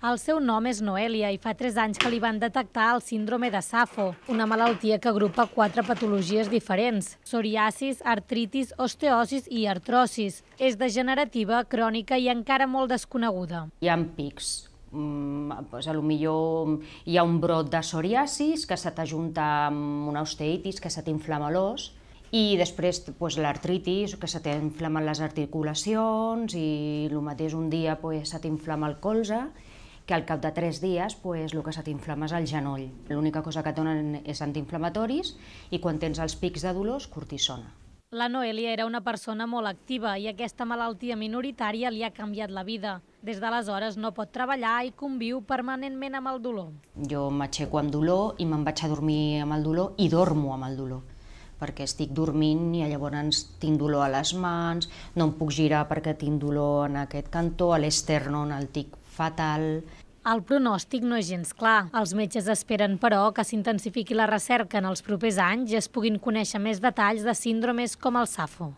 El seu nom és Noelia i fa 3 anys que li van detectar el síndrome de Safo, una malaltia que agrupa quatre patologies diferents, psoriasis, artritis, osteosis i artrosis. És degenerativa, crònica i encara molt desconeguda. Hi ha pics, Mm, a lo millor mm, hi ha un brot de psoriasis que se t'ajunta amb una osteitis que se t'inflama l'os i després pues, l'artritis, que se t'inflamen les articulacions i el mateix un dia pues, se t'inflama el colze que al cap de tres dies pues, el que se t'inflama és el genoll. L'única cosa que et donen és antiinflamatoris i quan tens els pics de dolors, cortisona. La Noelia era una persona molt activa i aquesta malaltia minoritària li ha canviat la vida. Des d'aleshores no pot treballar i conviu permanentment amb el dolor. Jo m'aixeco amb dolor i me'n vaig a dormir amb el dolor i dormo amb el dolor perquè estic dormint i llavors tinc dolor a les mans, no em puc girar perquè tinc dolor en aquest cantó, a l'esternon el tinc fatal. El pronòstic no és gens clar. Els metges esperen, però, que s'intensifiqui la recerca en els propers anys i es puguin conèixer més detalls de síndromes com el SAFO.